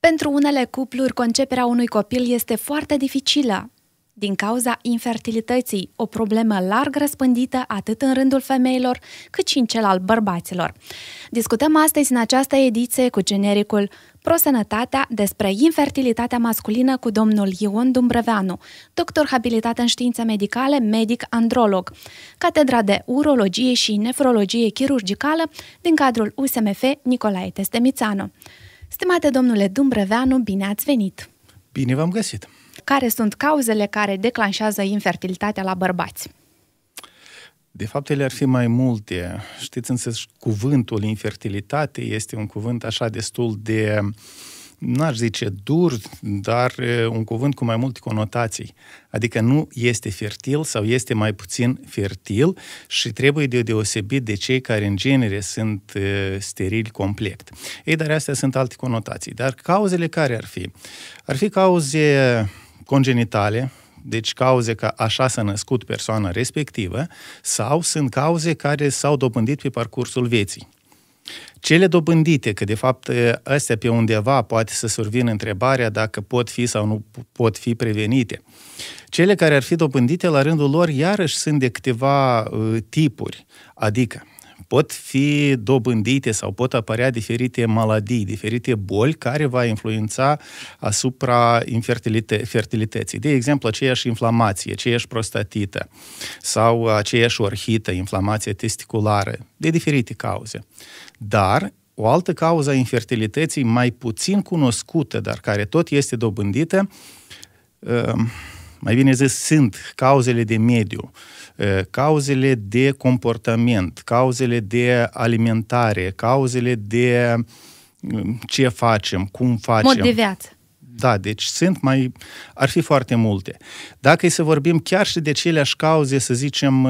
Pentru unele cupluri, conceperea unui copil este foarte dificilă din cauza infertilității, o problemă larg răspândită atât în rândul femeilor, cât și în cel al bărbaților. Discutăm astăzi în această ediție cu genericul Prosănătatea despre infertilitatea masculină cu domnul Ion Dumbrăveanu, doctor habilitat în științe medicale, medic-androlog, Catedra de Urologie și Nefrologie Chirurgicală din cadrul USMF Nicolae Testemițanu. Stimate domnule Dumbrăveanu, bine ați venit! Bine v-am găsit! Care sunt cauzele care declanșează infertilitatea la bărbați? De fapt, ele ar fi mai multe. Știți, însă, cuvântul infertilitate este un cuvânt așa destul de, n-aș zice dur, dar un cuvânt cu mai multe conotații. Adică nu este fertil sau este mai puțin fertil și trebuie de deosebit de cei care în genere sunt sterili complet. Ei, dar astea sunt alte conotații. Dar cauzele care ar fi? Ar fi cauze congenitale, deci cauze că așa s-a născut persoana respectivă, sau sunt cauze care s-au dobândit pe parcursul vieții. Cele dobândite, că de fapt ă, astea pe undeva poate să survină întrebarea dacă pot fi sau nu pot fi prevenite. Cele care ar fi dobândite la rândul lor, iarăși sunt de câteva uh, tipuri, adică pot fi dobândite sau pot apărea diferite maladii, diferite boli care va influența asupra infertilității. de exemplu, aceeași inflamație, aceeași prostatită sau aceeași orhită, inflamație testiculară, de diferite cauze. Dar o altă cauză a infertilității mai puțin cunoscută, dar care tot este dobândită, uh, mai bine zis, sunt cauzele de mediu, cauzele de comportament, cauzele de alimentare, cauzele de ce facem, cum facem. Mod de viață. Da, deci sunt mai... ar fi foarte multe. Dacă e să vorbim chiar și de aceleași cauze, să zicem,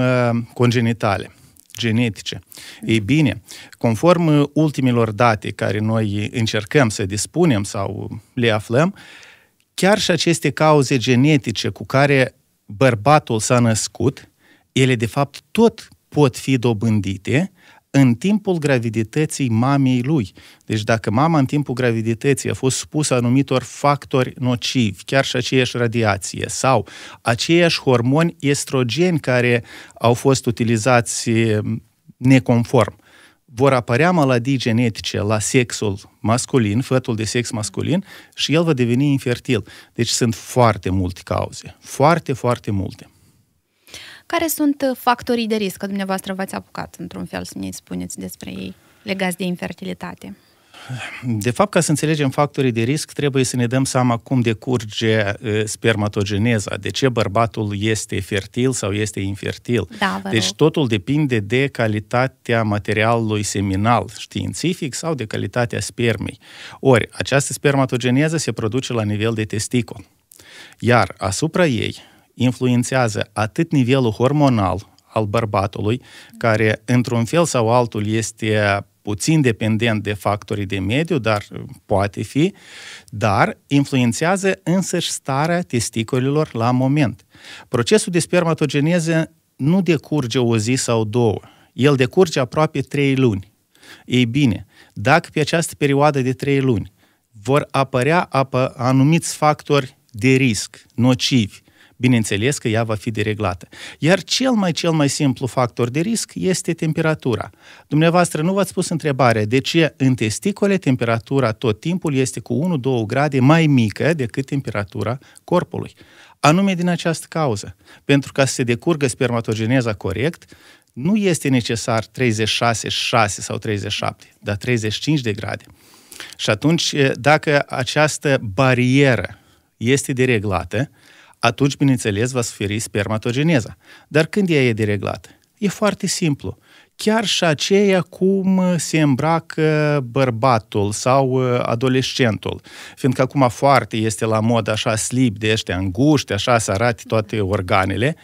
congenitale, genetice. Ei bine, conform ultimilor date care noi încercăm să dispunem sau le aflăm, chiar și aceste cauze genetice cu care bărbatul s-a născut, ele de fapt tot pot fi dobândite în timpul gravidității mamei lui. Deci dacă mama în timpul gravidității a fost supusă anumitor factori nocivi, chiar și aceeași radiație sau aceiași hormoni estrogeni care au fost utilizați mm, neconform, vor apărea maladii genetice la sexul masculin, fătul de sex masculin, și el va deveni infertil. Deci sunt foarte multe cauze. Foarte, foarte multe. Care sunt uh, factorii de risc? Că dumneavoastră v-ați apucat, într-un fel, să ne spuneți despre ei, legați de infertilitate. De fapt, ca să înțelegem factorii de risc, trebuie să ne dăm seama cum decurge uh, spermatogeneza, de ce bărbatul este fertil sau este infertil. Da, deci totul depinde de calitatea materialului seminal științific sau de calitatea spermei. Ori, această spermatogeneză se produce la nivel de testicol. Iar asupra ei influențează atât nivelul hormonal al bărbatului, care într-un fel sau altul este puțin dependent de factorii de mediu, dar poate fi, dar influențează însăși starea testiculilor la moment. Procesul de spermatogeneză nu decurge o zi sau două, el decurge aproape trei luni. Ei bine, dacă pe această perioadă de trei luni vor apărea apă anumiți factori de risc nocivi, bineînțeles că ea va fi dereglată. Iar cel mai, cel mai simplu factor de risc este temperatura. Dumneavoastră nu v-ați pus întrebarea de ce în testicole temperatura tot timpul este cu 1-2 grade mai mică decât temperatura corpului. Anume din această cauză. Pentru ca să se decurgă spermatogeneza corect, nu este necesar 36, 6 sau 37, dar 35 de grade. Și atunci, dacă această barieră este dereglată, atunci, bineînțeles, va suferi spermatogeneza. Dar când ea e dereglată? E foarte simplu. Chiar și aceea cum se îmbracă bărbatul sau uh, adolescentul. Fiindcă acum foarte este la mod așa slip de ăștia înguști, așa se arate toate organele,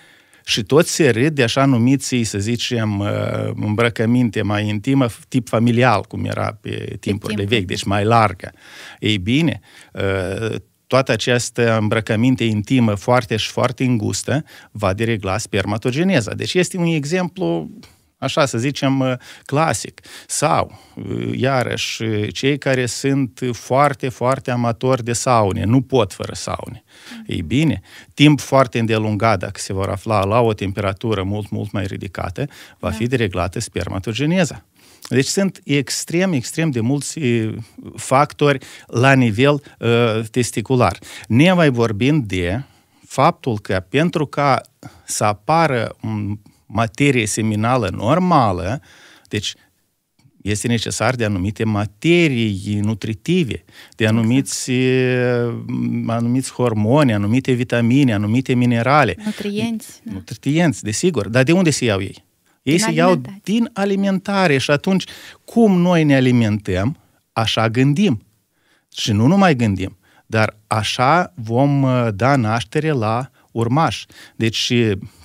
și toți se râd de așa numiții, să zicem, uh, îmbrăcăminte mai intimă, tip familial, cum era pe timpurile timp. vechi, deci da. mai largă. Ei bine, uh, toată această îmbrăcăminte intimă foarte și foarte îngustă va deregla spermatogeneza. Deci este un exemplu așa să zicem, clasic. Sau, iarăși, cei care sunt foarte, foarte amatori de saune, nu pot fără saune. Ei bine, timp foarte îndelungat, dacă se vor afla la o temperatură mult, mult mai ridicată, va da. fi dereglată spermatogeneza. Deci sunt extrem, extrem de mulți factori la nivel uh, testicular. Ne mai vorbim de faptul că pentru ca să apară materie seminală normală, deci este necesar de anumite materii nutritive, de anumiți, anumiți hormoni, anumite vitamine, anumite minerale. Nutrienți. Da. Nutrienți, desigur. Dar de unde se iau ei? Ei din se iau din alimentare și atunci cum noi ne alimentăm, așa gândim. Și nu numai gândim, dar așa vom uh, da naștere la urmași. Deci,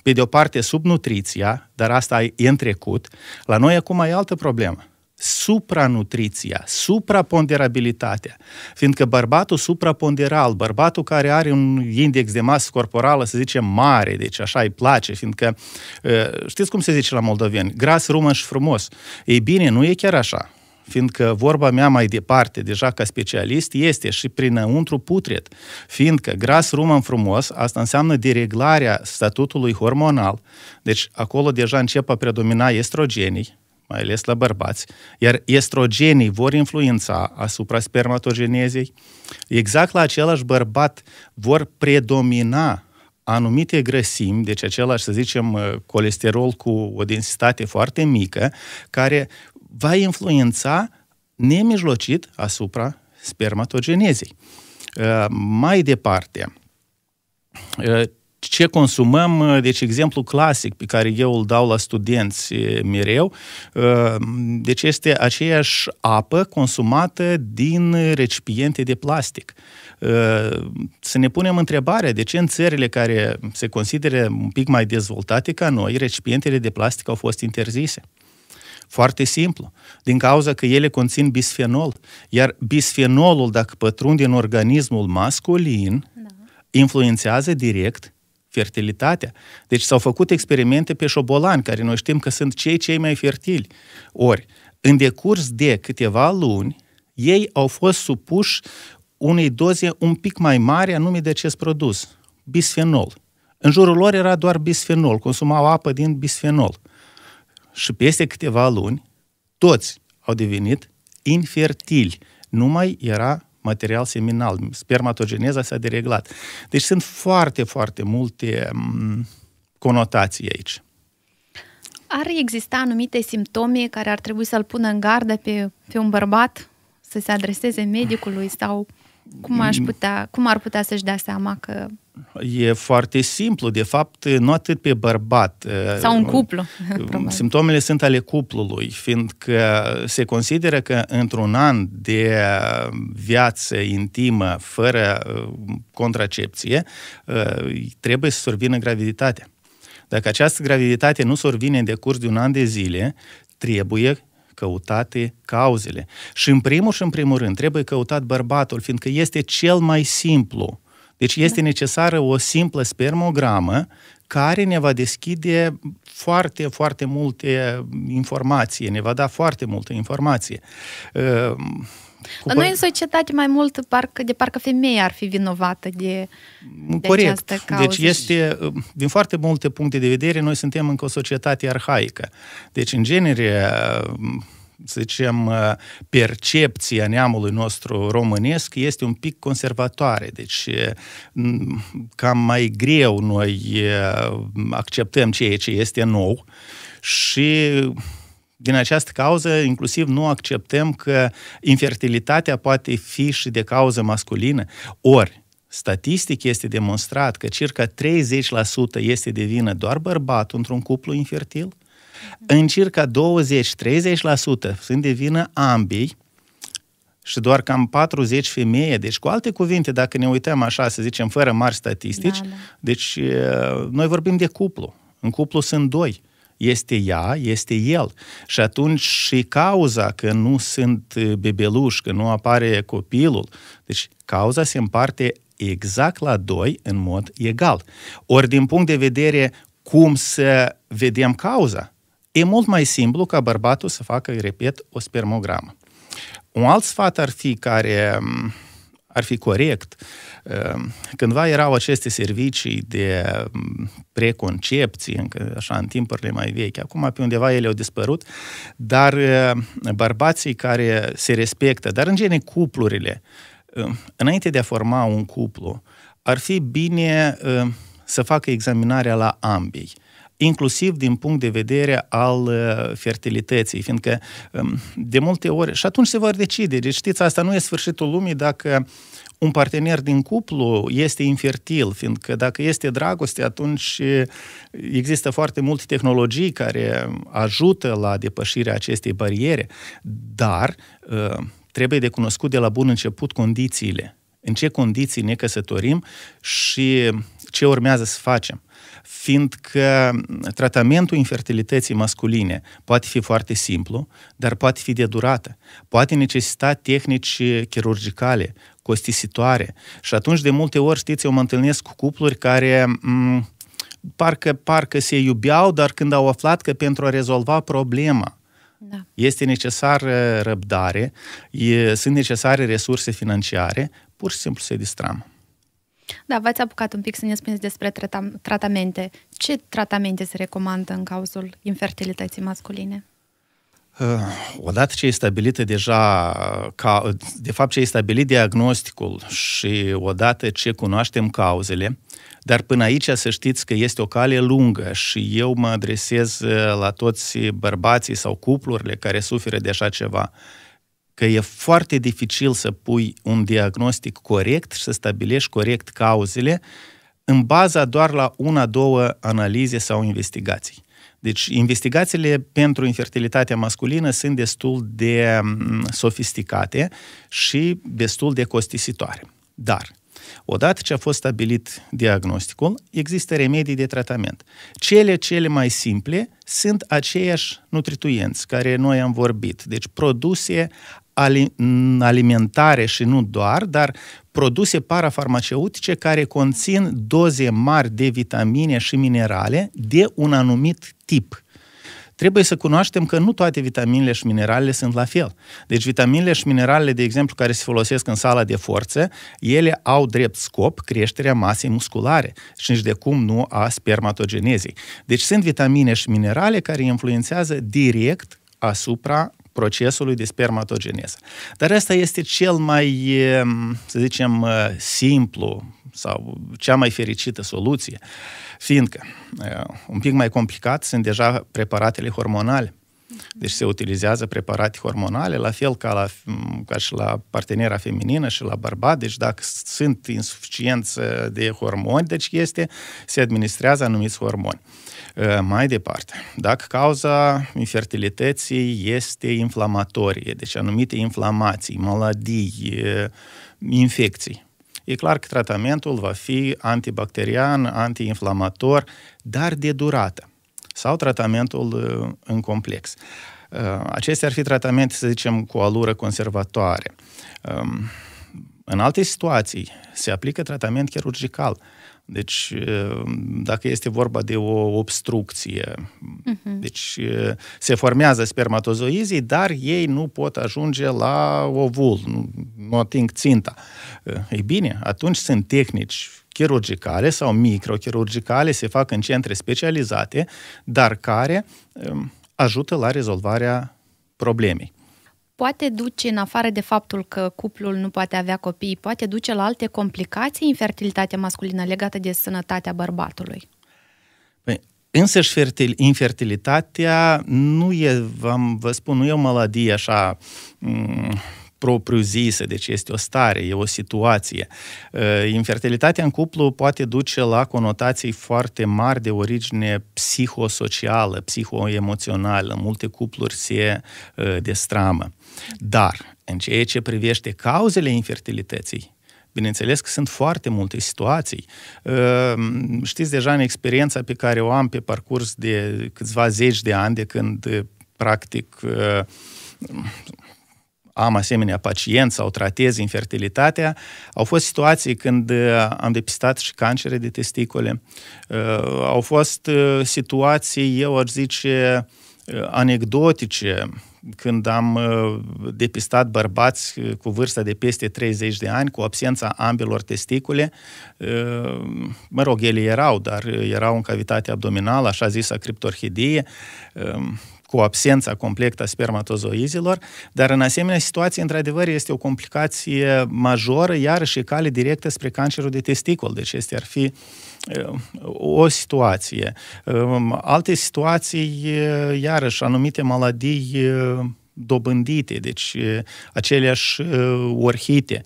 pe de o parte, subnutriția, dar asta e în trecut. La noi acum e altă problemă supranutriția, supraponderabilitatea. Fiindcă bărbatul supraponderal, bărbatul care are un index de masă corporală, să zicem, mare, deci așa îi place, fiindcă ă, știți cum se zice la moldoveni, gras, rumen și frumos. Ei bine, nu e chiar așa fiindcă vorba mea mai departe, deja ca specialist, este și prinăuntru putret, fiindcă gras rumen frumos, asta înseamnă dereglarea statutului hormonal, deci acolo deja începe a predomina estrogenii, mai ales la bărbați, iar estrogenii vor influența asupra spermatogenezei, exact la același bărbat vor predomina anumite grăsimi, deci același, să zicem, uh, colesterol cu o densitate foarte mică, care va influența nemijlocit asupra spermatogenezei. Uh, mai departe, uh, ce consumăm, uh, deci exemplu clasic pe care eu îl dau la studenți mereu, uh, deci este aceeași apă consumată din recipiente de plastic. Uh, să ne punem întrebarea de ce în țările care se consideră un pic mai dezvoltate ca noi, recipientele de plastic au fost interzise. Foarte simplu. Din cauza că ele conțin bisfenol. Iar bisfenolul, dacă pătrunde în organismul masculin, da. influențează direct fertilitatea. Deci s-au făcut experimente pe șobolani, care noi știm că sunt cei cei mai fertili. Ori, în decurs de câteva luni, ei au fost supuși unei doze un pic mai a anume de acest produs, bisfenol. În jurul lor era doar bisfenol, consumau apă din bisfenol. Și peste câteva luni, toți au devenit infertili. Nu mai era material seminal. Spermatogeneza s-a dereglat. Deci sunt foarte, foarte multe mm, conotații aici. Ar exista anumite simptome care ar trebui să-l pună în gardă pe, pe un bărbat să se adreseze medicului sau cum, aș mm. putea, cum ar putea să-și dea seama că e foarte simplu, de fapt, nu atât pe bărbat. Sau un cuplu. Simptomele sunt ale cuplului, fiindcă se consideră că într-un an de viață intimă, fără contracepție, trebuie să survină graviditatea. Dacă această graviditate nu survine în decurs de un an de zile, trebuie căutate cauzele. Și în primul și în primul rând trebuie căutat bărbatul, fiindcă este cel mai simplu deci da. este necesară o simplă spermogramă care ne va deschide foarte, foarte multe informații, ne va da foarte multă informație. Ă, cu Noi în societate mai mult parcă, de parcă femeia ar fi vinovată de, de Corect. această deci cauză. Deci este, din foarte multe puncte de vedere, noi suntem încă o societate arhaică. Deci, în genere, să zicem, uh, percepția neamului nostru românesc este un pic conservatoare, deci uh, cam mai greu noi uh, acceptăm ceea ce este nou și din această cauză, inclusiv nu acceptăm că infertilitatea poate fi și de cauză masculină. Ori, statistic este demonstrat că circa 30% este de vină doar bărbatul într-un cuplu infertil, în circa 20-30% sunt de vină ambii și doar cam 40 femeie. Deci, cu alte cuvinte, dacă ne uităm așa, să zicem, fără mari statistici, da, da. deci noi vorbim de cuplu. În cuplu sunt doi. Este ea, este el. Și atunci și cauza că nu sunt bebeluși, că nu apare copilul, deci cauza se împarte exact la doi în mod egal. Ori din punct de vedere cum să vedem cauza, E mult mai simplu ca bărbatul să facă, îi repet, o spermogramă. Un alt sfat ar fi care mm, ar fi corect. Ehm, cândva erau aceste servicii de mm, preconcepții, încă așa în timpurile mai vechi. Acum pe undeva ele au dispărut, dar ehm, bărbații care se respectă, dar în gene cuplurile, ehm, înainte de a forma un cuplu, ar fi bine să facă examinarea la ambii inclusiv din punct de vedere al uh, fertilității, fiindcă um, de multe ori, și atunci se vor decide, deci știți, asta nu e sfârșitul lumii dacă un partener din cuplu este infertil, fiindcă dacă este dragoste, atunci uh, există foarte multe tehnologii care ajută la depășirea acestei bariere, dar uh, trebuie de cunoscut de la bun început condițiile, în ce condiții ne căsătorim și ce urmează să facem fiindcă tratamentul infertilității masculine poate fi foarte simplu, dar poate fi de durată. Poate necesita tehnici chirurgicale, costisitoare. Și atunci, de multe ori, știți, eu mă întâlnesc cu cupluri care... M- mm, parcă, parcă se iubeau, dar când au aflat că pentru a rezolva problema da. este necesară răbdare, e, sunt necesare resurse financiare, pur și simplu se distram. Da, v-ați apucat un pic să ne spuneți despre treta- tratamente. Ce tratamente se recomandă în cauzul infertilității masculine? Uh, odată ce e stabilită deja, ca, de fapt ce e stabilit diagnosticul și odată ce cunoaștem cauzele, dar până aici să știți că este o cale lungă și eu mă adresez uh, la toți bărbații sau cuplurile care suferă de așa ceva că e foarte dificil să pui un diagnostic corect și să stabilești corect cauzele în baza doar la una, două analize sau investigații. Deci, investigațiile pentru infertilitatea masculină sunt destul de mm, sofisticate și destul de costisitoare. Dar, odată ce a fost stabilit diagnosticul, există remedii de tratament. Cele cele mai simple sunt aceiași nutrituienți care noi am vorbit, deci produse alimentare și nu doar, dar produse parafarmaceutice care conțin doze mari de vitamine și minerale de un anumit tip trebuie să cunoaștem că nu toate vitaminele și mineralele sunt la fel. Deci vitaminele și mineralele, de exemplu, care se folosesc în sala de forță, ele au drept scop creșterea masei musculare și nici de cum nu a spermatogenezei. Deci sunt vitamine și minerale care influențează direct asupra procesului de spermatogeneză. Dar asta este cel mai, să zicem, uh, simplu sau cea mai fericită soluție, fiindcă uh, un pic mai complicat sunt deja preparatele hormonale deci se utilizează preparate hormonale, la fel ca, la, ca și la partenera feminină și la bărbat. Deci dacă sunt insuficiență de hormoni, deci este, se administrează anumiți hormoni. Ă, mai departe, dacă cauza infertilității este inflamatorie, deci anumite inflamații, maladii, ă, infecții, e clar că tratamentul va fi antibacterian, antiinflamator, dar de durată sau tratamentul uh, în complex. Uh, acestea ar fi tratamente, să zicem, cu alură conservatoare. Um, în alte situații se aplică tratament chirurgical. Deci, uh, dacă este vorba de o obstrucție, uh-huh. deci se formează spermatozoizii, dar ei nu pot ajunge la ovul, nu, ating ținta. Ei bine, atunci sunt tehnici chirurgicale sau microchirurgicale, se fac în centre specializate, dar care um, ajută la rezolvarea problemei. Poate duce, în afară de faptul că cuplul nu poate avea copii, poate duce la alte complicații infertilitatea masculină legată de sănătatea bărbatului? Păi, însăși fertil, infertilitatea nu e, v-am, vă spun, nu e o maladie așa m- mm, propriu-zise, deci este o stare, e o situație. Uh, infertilitatea în cuplu poate duce la conotații foarte mari de origine psihosocială, psihoemoțională. Multe cupluri se uh, destramă. Dar, în ceea ce privește cauzele infertilității, Bineînțeles că sunt foarte multe situații. Uh, știți deja în experiența pe care o am pe parcurs de câțiva zeci de ani, de când, practic, am asemenea pacienți sau tratez infertilitatea. Au fost situații când uh, am depistat și cancere de testicole. Uh, au fost uh, situații, eu aș zice, anecdotice, când am depistat bărbați cu vârsta de peste 30 de ani, cu absența ambelor testicule. Mă rog, ele erau, dar erau în cavitate abdominală, așa zisă criptorhidie cu absența completă a spermatozoizilor, dar în asemenea situație, într-adevăr, este o complicație majoră, iarăși e cale directă spre cancerul de testicol, deci este ar fi uh, o situație. Um, alte situații, uh, iarăși, anumite maladii uh, dobândite, deci aceleași orhite,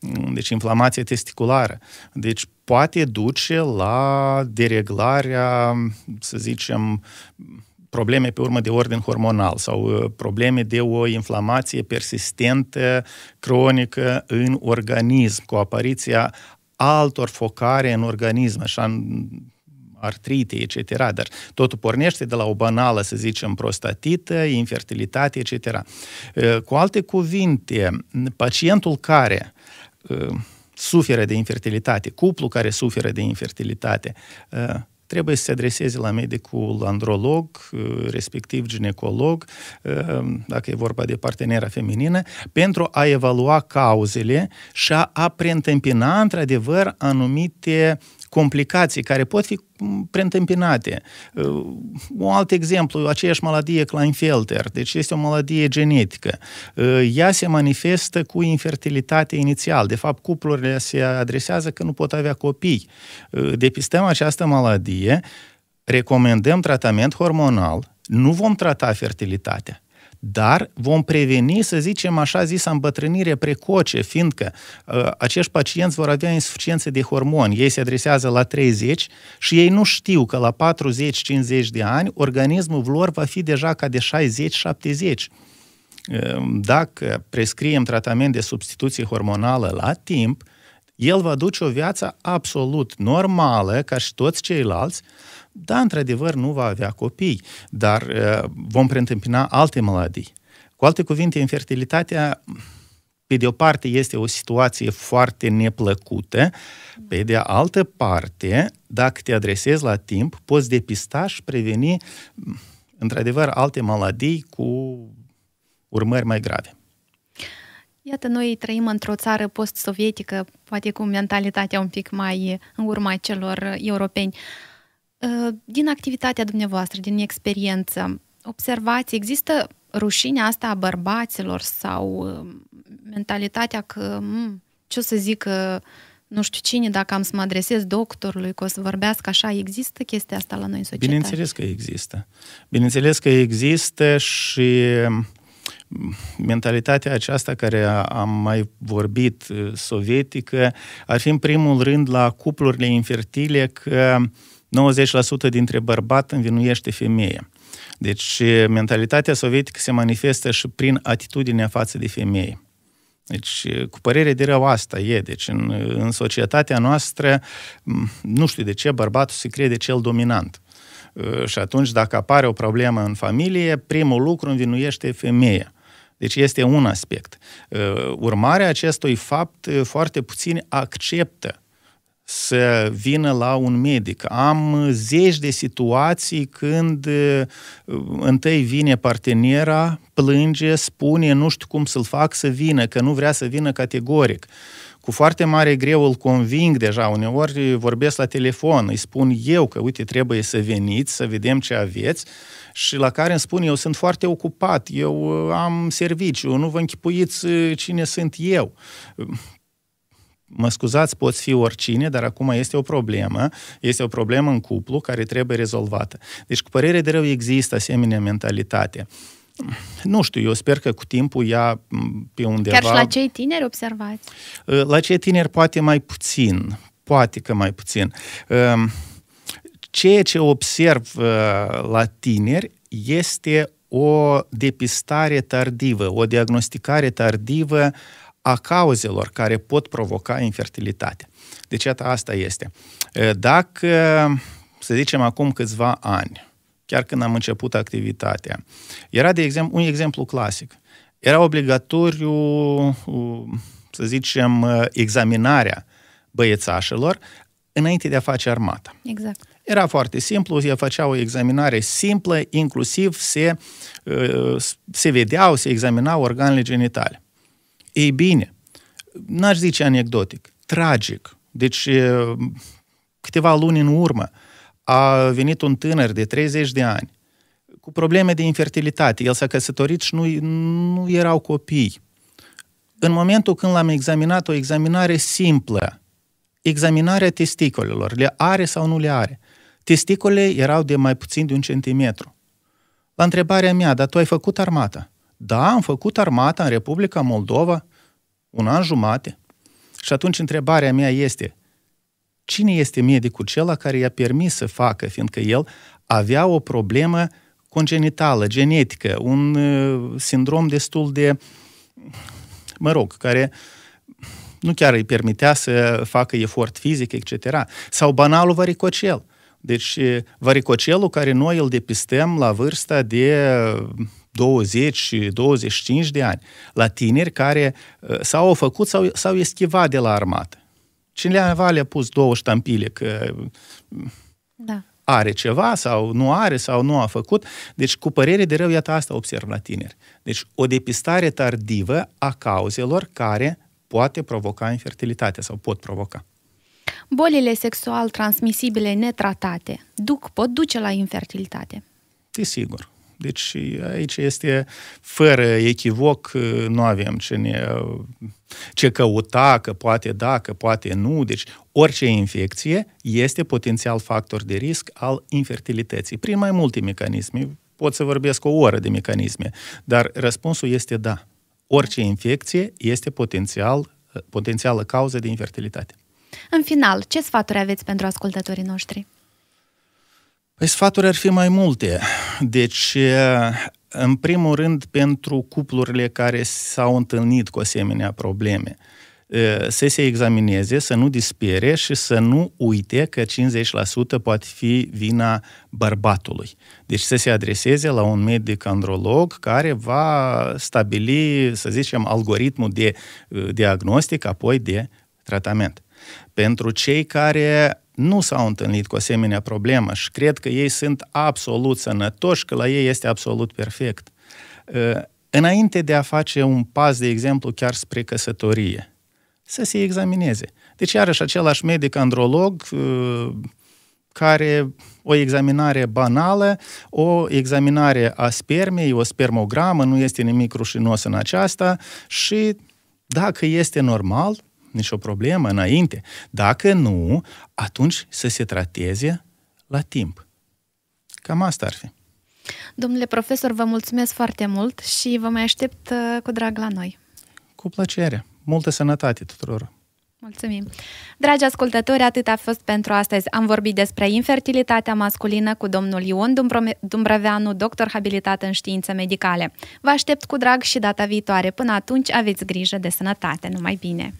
mm, deci inflamație testiculară. Deci poate duce la dereglarea, să zicem, probleme pe urmă de ordin hormonal sau uh, probleme de o inflamație persistentă, cronică în organism, cu apariția altor focare în organism, așa în artrite, etc. Dar totul pornește de la o banală, să zicem, prostatită, infertilitate, etc. Uh, cu alte cuvinte, pacientul care uh, suferă de infertilitate, cuplu care suferă de infertilitate, trebuie să se adreseze la medicul androlog, eh, respectiv ginecolog, eh, dacă e vorba de partenera feminină, pentru a evalua cauzele și a preîntâmpina, într-adevăr, anumite complicații care pot fi preîntâmpinate. Uh, un alt exemplu, aceeași maladie Kleinfelter, deci este o maladie genetică. Uh, ea se manifestă cu infertilitate inițial. De fapt, cuplurile se adresează că nu pot avea copii. Uh, depistăm această maladie, recomandăm tratament hormonal, nu vom trata fertilitatea dar vom preveni, să zicem așa zisa, îmbătrânire precoce, fiindcă uh, acești pacienți vor avea insuficiențe de hormoni. Ei se adresează la 30 și ei nu știu că la 40-50 de ani organismul lor va fi deja ca de 60-70 uh, dacă prescriem tratament de substituție hormonală la timp, el va duce o viață absolut normală, ca și toți ceilalți, da, într-adevăr, nu va avea copii, dar uh, vom preîntâmpina alte maladii. Cu alte cuvinte, infertilitatea, pe de o parte, este o situație foarte neplăcută, pe de altă parte, dacă te adresezi la timp, poți depista și preveni, într-adevăr, alte maladii cu urmări mai grave. Iată, noi trăim într-o țară post-sovietică, poate cu mentalitatea un pic mai în urma celor europeni. Uh, Ă, din activitatea dumneavoastră, din experiență, observați, există rușinea asta a bărbaților sau ă, mentalitatea că mm, ce o să zic nu știu cine, dacă am să mă adresez doctorului, că o să vorbească așa, există chestia asta la noi în societate? Bineînțeles că există. Bineînțeles că există și hm, mentalitatea aceasta care am mai vorbit, ă, sovietică, ar fi în primul rând la cuplurile infertile că uh, 90% dintre bărbat învinuiește femeia. Deci mentalitatea sovietică se manifestă și prin atitudinea față de femeie. Deci, cu părere de rău, asta e. Deci, în, în societatea noastră, nu știu de ce, bărbatul se crede cel dominant. Ă, și atunci, dacă apare o problemă în familie, primul lucru învinuiește femeia. Deci este un aspect. Ă, urmarea acestui fapt, foarte puțini acceptă să vină la un medic. Am uh, zeci de situații când uh, uh, întâi vine partenera, plânge, spune nu știu cum să-l fac să vină, că nu vrea să vină categoric cu foarte mare greu îl conving deja, uneori vorbesc la telefon, îi spun eu că, uite, trebuie să veniți, să vedem ce aveți, și la care îmi spun, eu sunt foarte ocupat, eu am serviciu, nu vă închipuiți cine sunt eu mă scuzați, poți fi oricine, dar acum este o problemă, este o problemă în cuplu care trebuie rezolvată. Deci, cu părere de rău, există asemenea mentalitate. Nu știu, eu sper că cu timpul ea pe undeva... Chiar și la cei tineri observați? Ă, la cei tineri poate mai puțin, poate că mai puțin. Ceea ce observ ă, la tineri este o depistare tardivă, o diagnosticare tardivă a cauzelor care pot provoca infertilitate. Deci, iată, asta este. Dacă, să zicem, acum câțiva ani, chiar când am început activitatea, era, de exemplu, un exemplu clasic. Era obligatoriu, să zicem, examinarea băiețașelor înainte de a face armata. Exact. Era foarte simplu, ei făceau o examinare simplă, inclusiv se, se vedeau, se examinau organele genitale. Ei bine, n-aș zice anecdotic, tragic. Deci, câteva luni în urmă, a venit un tânăr de 30 de ani cu probleme de infertilitate. El s-a căsătorit și nu, nu erau copii. În momentul când l-am examinat, o examinare simplă, examinarea testicolelor, le are sau nu le are. Testicolele erau de mai puțin de un centimetru. La întrebarea mea, dar tu ai făcut armata? Da, am făcut armata în Republica Moldova un an jumate. Și atunci întrebarea mea este, cine este medicul cela care i-a permis să facă, fiindcă el avea o problemă congenitală, genetică, un uh, sindrom destul de, mă rog, care nu chiar îi permitea să facă efort fizic, etc. Sau banalul varicocel. Deci varicocelul care noi îl depistăm la vârsta de 20-25 de ani, la tineri care s au făcut sau s-au eschivat de la armată. Cineva le-a pus două ștampile că da. are ceva sau nu are sau nu a făcut. Deci cu părere de rău, iată asta observ la tineri. Deci o depistare tardivă a cauzelor care poate provoca infertilitatea sau pot provoca. Bolile sexual transmisibile netratate duc, pot duce la infertilitate. Desigur. Deci aici este fără echivoc, nu avem ce, ne, ce căuta, că poate da, că poate nu. Deci orice infecție este potențial factor de risc al infertilității, prin mai multe mecanisme. Pot să vorbesc o oră de mecanisme, dar răspunsul este da. Orice infecție este potențial, potențială cauză de infertilitate. În final, ce sfaturi aveți pentru ascultătorii noștri? Păi sfaturi ar fi mai multe. Deci, eh, în primul rând, pentru cuplurile care s-au întâlnit cu asemenea probleme eh, să se examineze, să nu dispere și să nu uite că 50% poate fi vina bărbatului. Deci să se adreseze la un medic androlog care va stabili, să zicem, algoritmul de eh, diagnostic, apoi de tratament. Pentru cei care nu s-au întâlnit cu asemenea problemă și cred că ei sunt absolut sănătoși, că la ei este absolut perfect. Ă, înainte de a face un pas, de exemplu, chiar spre căsătorie, să se examineze. Deci, iarăși, același medic androlog ă, care o examinare banală, o examinare a spermei, o spermogramă, nu este nimic rușinos în aceasta și dacă este normal, nicio problemă înainte. Dacă nu, atunci să se trateze la timp. Cam asta ar fi. Domnule profesor, vă mulțumesc foarte mult și vă mai aștept uh, cu drag la noi. Cu plăcere. Multă sănătate tuturor. Mulțumim! Dragi ascultători, atât a fost pentru astăzi. Am vorbit despre infertilitatea masculină cu domnul Ion Dumbrăveanu, doctor habilitat în științe medicale. Vă aștept cu drag și data viitoare. Până atunci, aveți grijă de sănătate. Numai bine!